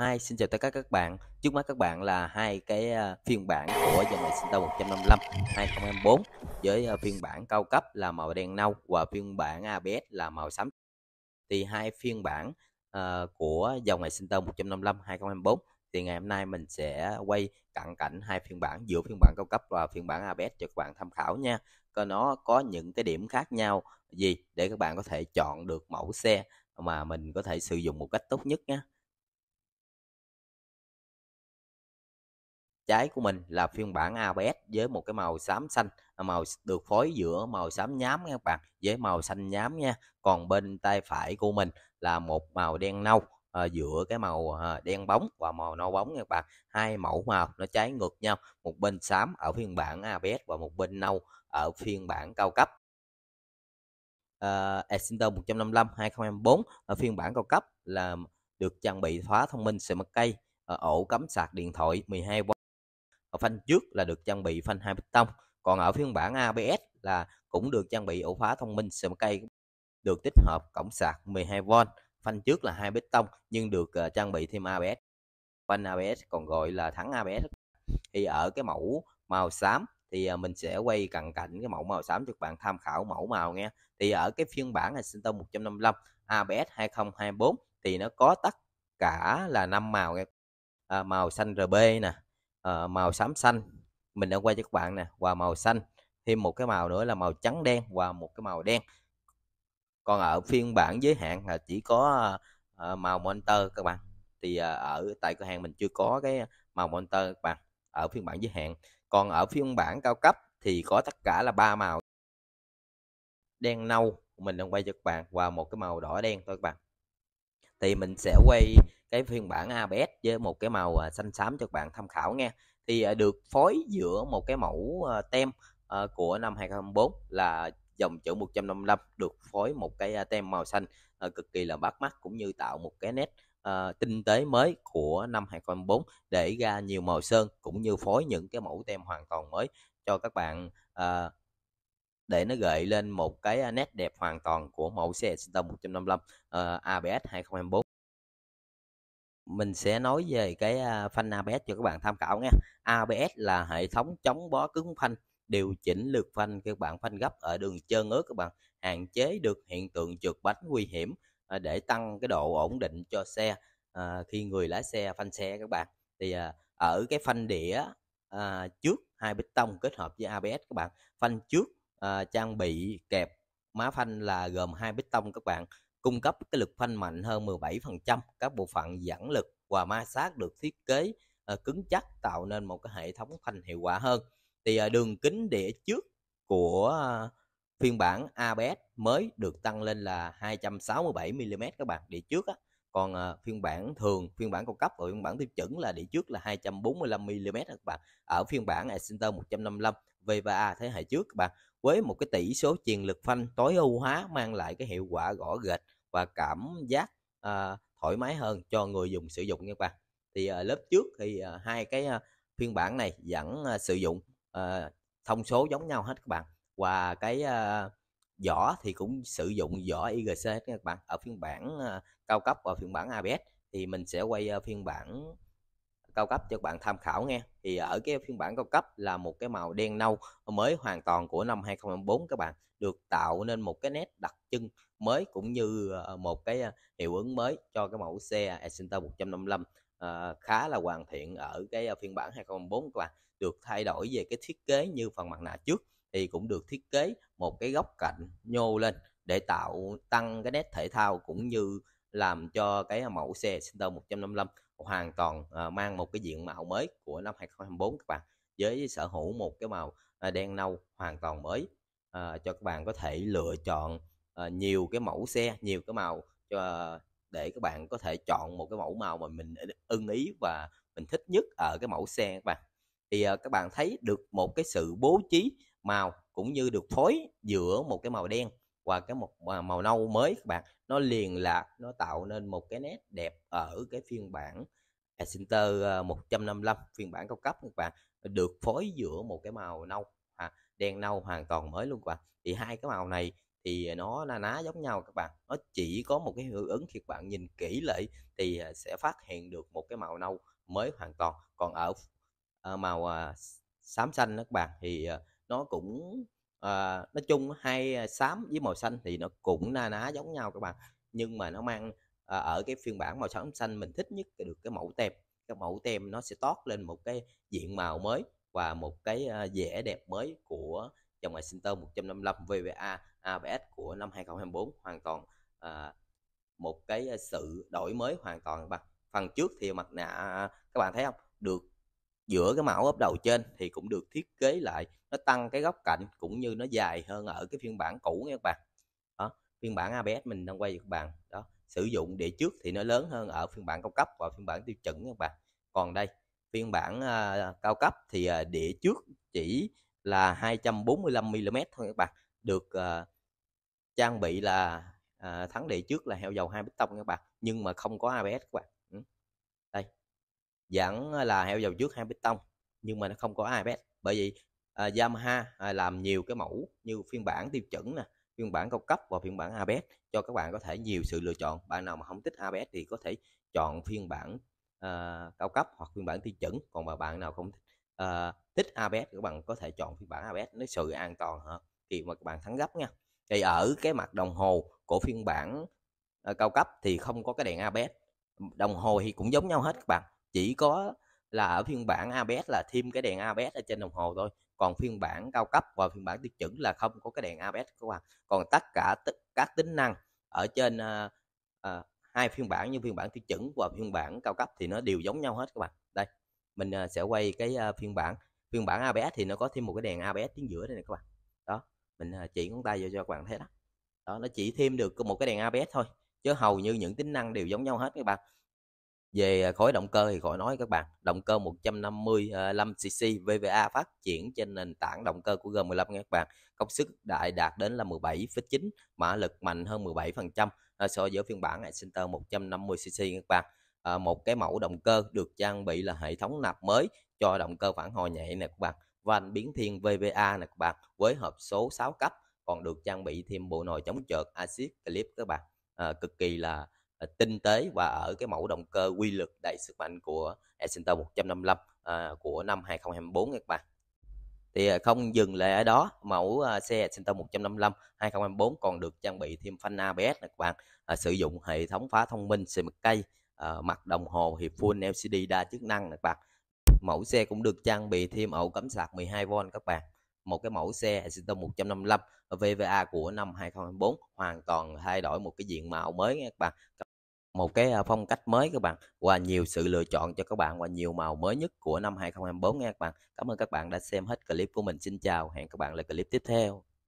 Hi, xin chào tất cả các bạn. Trước mắt các bạn là hai cái ờ, phiên bản của dòng này Sinta 155 2024 với ờ, phiên bản cao cấp là màu đen nâu và phiên bản ABS là màu xám. Thì hai phiên bản uh, của dòng này Sinta 155 2024 thì ngày hôm nay mình sẽ quay cận cảnh hai phiên bản giữa phiên bản cao cấp và phiên bản ABS cho các bạn tham khảo nha. Coi nó có những cái điểm khác nhau gì để các bạn có thể chọn được mẫu xe mà mình có thể sử dụng một cách tốt nhất nha. trái của mình là phiên bản ABS với một cái màu xám xanh à, màu được phối giữa màu xám nhám nha các bạn với màu xanh nhám nha còn bên tay phải của mình là một màu đen nâu à, giữa cái màu à, đen bóng và màu nâu bóng nha các bạn hai mẫu màu nó trái ngược nhau một bên xám ở phiên bản ABS và một bên nâu ở phiên bản cao cấp uh, Exinter 155 2024 ở phiên bản cao cấp là được trang bị khóa thông minh Smart Key, à, ổ cắm sạc điện thoại 12V ở ờ, phanh trước là được trang bị phanh hai tông còn ở phiên bản ABS là cũng được trang bị ổ khóa thông minh sợi cây được tích hợp cổng sạc 12V phanh trước là hai tông nhưng được uh, trang bị thêm ABS phanh ABS còn gọi là thắng ABS thì ở cái mẫu màu xám thì ờ, mình sẽ quay cận cảnh cái mẫu màu xám cho các bạn tham khảo mẫu màu nghe thì ở cái phiên bản là Center 155 ABS 2024 thì nó có tất cả là năm màu nghe à, màu xanh RB nè Ờ, màu xám xanh mình đã quay cho các bạn nè và màu xanh thêm một cái màu nữa là màu trắng đen và một cái màu đen còn ở phiên bản giới hạn là chỉ có ờ, ờ, màu monitor các bạn thì ở tại cửa hàng mình chưa có cái màu monitor các bạn ở phiên bản giới hạn còn ở phiên bản cao cấp thì có tất cả là ba màu đen nâu mình đang quay cho các bạn và một cái màu đỏ đen thôi các bạn thì mình sẽ quay cái phiên bản ABS với một cái màu à, xanh xám cho các bạn tham khảo nghe thì à, được phối giữa một cái mẫu à, tem của năm 2024 là dòng chữ 155 được phối một cái tem màu xanh cực kỳ là bắt mắt cũng như tạo một cái nét tinh tế mới của năm 2024 để ra nhiều màu sơn cũng như phối những cái mẫu tem hoàn toàn mới cho các bạn để nó gợi lên một cái nét đẹp hoàn toàn của mẫu xe Exeter 155 uh, ABS 2024 mình sẽ nói về cái phanh ABS cho các bạn tham khảo nha. ABS là hệ thống chống bó cứng phanh, điều chỉnh lực phanh các bạn phanh gấp ở đường trơn ướt các bạn, hạn chế được hiện tượng trượt bánh nguy hiểm ờ, để tăng cái độ ổn định cho xe à, khi người lái xe phanh xe các bạn. Thì à, ở cái phanh đĩa à, trước hai bích tông kết hợp với ABS các bạn, phanh trước à, trang bị kẹp má phanh là gồm hai bít tông các bạn cung cấp cái lực phanh mạnh hơn 17% các bộ phận giãn lực và ma sát được thiết kế à, cứng chắc tạo nên một cái hệ thống phanh hiệu quả hơn thì à, đường kính đĩa trước của à, phiên bản ABS mới được tăng lên là 267 mm các bạn đĩa trước á còn à, phiên bản thường phiên bản cao cấp và phiên bản tiêu chuẩn là đĩa trước là 245 mm các bạn ở phiên bản Excenter 155 VVA thế hệ trước các bạn với một cái tỷ số truyền lực phanh tối ưu hóa mang lại cái hiệu quả rõ rệt và cảm giác à, thoải mái hơn cho người dùng sử dụng nha các bạn thì à, lớp trước thì à, hai cái à, phiên bản này vẫn à, sử dụng à, thông số giống nhau hết các bạn và cái à, vỏ thì cũng sử dụng vỏ IGC các bạn ở phiên bản à, cao cấp và phiên bản ABS thì mình sẽ quay à, phiên bản cao cấp cho các bạn tham khảo nghe thì ở cái phiên bản cao cấp là một cái màu đen nâu mới hoàn toàn của năm 2024 các bạn được tạo nên một cái nét đặc trưng mới cũng như ờ, một cái ờ, hiệu ứng mới cho cái mẫu xe Accenter 155 à, khá là hoàn thiện ở cái ờ, phiên bản 2024 các bạn được thay đổi về cái thiết kế như phần mặt nạ trước thì cũng được thiết kế một cái góc cạnh nhô lên để tạo tăng cái nét thể thao cũng như làm cho cái mẫu xe Center 155 hoàn toàn ờ, mang một cái diện mạo mới của năm 2024 các bạn với sở hữu một cái màu ờ, đen nâu hoàn toàn mới uh, cho các bạn có thể lựa chọn uh, nhiều cái mẫu xe nhiều cái màu cho uh, để các bạn có thể chọn một cái mẫu màu mà mình ưng ý và mình thích nhất ở cái mẫu xe các bạn thì uh, các bạn thấy được một cái sự bố trí màu cũng như được phối giữa một cái màu đen và cái một à, màu nâu mới các bạn nó liền lạc nó tạo nên một cái nét đẹp ở cái phiên bản à, Center 155 ờ, phiên bản cao cấp các bạn được phối giữa một cái màu nâu à, đen nâu hoàn toàn mới luôn các bạn thì hai cái màu này thì nó là ná giống nhau các bạn nó chỉ có một cái hiệu ứng khi các bạn nhìn kỹ lại thì à, sẽ phát hiện được một cái màu nâu mới hoàn toàn còn ở ờ, màu xám xanh các bạn thì ờ, nó cũng à, nói chung hai à, xám với màu xanh thì nó cũng na ná giống nhau các bạn nhưng mà nó mang à, ở cái phiên bản màu xám xanh mình thích nhất được cái mẫu tem cái mẫu tem nó sẽ toát lên một cái diện màu mới và một cái à, vẻ đẹp mới của dòng ngoại sinh tơ 155 VVA ABS của năm 2024 hoàn toàn à, một cái à, sự đổi mới hoàn toàn bạn phần trước thì mặt nạ các bạn thấy không được giữa cái mẫu ốp đầu trên thì cũng được thiết kế lại nó tăng cái góc cạnh cũng như nó dài hơn ở cái phiên bản cũ nha các bạn đó phiên bản ABS mình đang quay cho các bạn đó sử dụng đĩa trước thì nó lớn hơn ở phiên bản cao cấp và phiên bản tiêu chuẩn các bạn còn đây phiên bản à, cao cấp thì à, đĩa trước chỉ là 245 mm thôi các bạn được à, trang bị là à, thắng đĩa trước là heo dầu hai bít tông các bạn nhưng mà không có ABS các bạn ừ. đây vẫn là heo dầu trước hai bít tông nhưng mà nó không có ABS bởi vì à, Yamaha à, làm nhiều cái mẫu như phiên bản tiêu chuẩn nè phiên bản cao cấp và phiên bản ABS cho các bạn có thể nhiều sự lựa chọn bạn nào mà không thích ABS thì có thể chọn phiên bản à, cao cấp hoặc phiên bản tiêu chuẩn còn mà bạn nào không thích, à, thích ABS các bạn có thể chọn phiên bản ABS nó sự an toàn hơn Thì mà các bạn thắng gấp nha thì ở cái mặt đồng hồ của phiên bản à, cao cấp thì không có cái đèn ABS đồng hồ thì cũng giống nhau hết các bạn chỉ có là ở phiên bản ABS là thêm cái đèn ABS ở trên đồng hồ thôi còn phiên bản cao cấp và phiên bản tiêu chuẩn là không có cái đèn ABS các bạn còn tất cả tất các tính năng ở trên uh, uh, hai phiên bản như phiên bản tiêu chuẩn và phiên bản cao cấp thì nó đều giống nhau hết các bạn đây mình uh, sẽ quay cái uh, phiên bản phiên bản ABS thì nó có thêm một cái đèn ABS tiếng giữa đây này các bạn đó mình uh, chỉ ngón tay vô cho các bạn thấy đó đó nó chỉ thêm được một cái đèn ABS thôi chứ hầu như những tính năng đều giống nhau hết các bạn về à, khối động cơ thì khỏi nói các bạn, động cơ 155cc à, VVA phát triển trên nền tảng động cơ của G15 nha các bạn. Công suất đại đạt đến là 17,9, mã lực mạnh hơn 17% à, so với phiên bản Center 150cc các bạn. À, một cái mẫu động cơ được trang bị là hệ thống nạp mới cho động cơ phản hồi nhẹ này các bạn. Van biến thiên VVA này các bạn với hộp số 6 cấp còn được trang bị thêm bộ nồi chống trượt axit clip các bạn. À, cực kỳ là À, tinh tế và ở cái mẫu động cơ quy lực đầy sức mạnh của Accenter 155 uh, của năm 2024 các bạn thì à, không dừng lại ở đó mẫu à, xe Center 155 2024 còn được trang bị thêm phanh ABS các bạn à, sử dụng hệ thống phá thông minh xe mặt à, mặt đồng hồ hiệp full LCD đa chức năng các bạn mẫu xe cũng được trang bị thêm ổ cắm sạc 12V các bạn một cái mẫu xe Center 155 VVA của năm 2024 hoàn toàn thay đổi một cái diện mạo mới các bạn một cái phong cách mới các bạn và nhiều sự lựa chọn cho các bạn và nhiều màu mới nhất của năm 2024 nha các bạn. Cảm ơn các bạn đã xem hết clip của mình. Xin chào, hẹn các bạn lại clip tiếp theo.